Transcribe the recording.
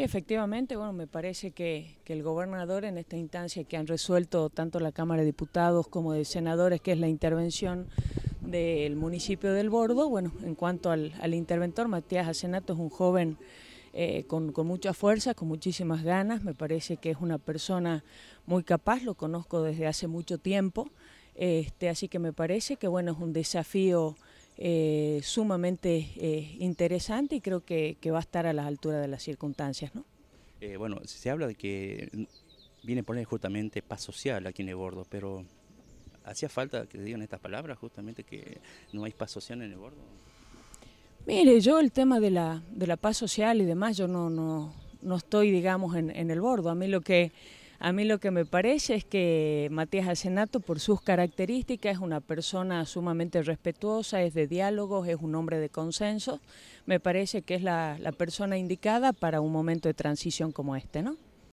Efectivamente, bueno, me parece que, el gobernador en esta instancia que han resuelto tanto la Cámara de Diputados como de Senadores, que es la intervención del municipio del Bordo, bueno, en cuanto al, interventor, Matías Asenato es un joven eh, con, con, mucha fuerza, con muchísimas ganas, me parece que es una persona muy capaz, lo conozco desde hace mucho tiempo, este, así que me parece que bueno, es un desafío eh, sumamente eh, interesante y creo que, va a estar a la altura de las circunstancias. ¿no? Eh, bueno, se habla de que viene por poner justamente paz social aquí en el bordo, pero ¿hacía falta que digan estas palabras justamente que no hay paz social en el bordo? Mire, yo el tema de la, de la paz social y demás, yo no, no, estoy, digamos, en, en el bordo. A mí lo que a mí lo que me parece es que Matías Asenato, por sus características, es una persona sumamente respetuosa, es de diálogos, es un hombre de consenso. Me parece que es la, la persona indicada para un momento de transición como este, ¿no?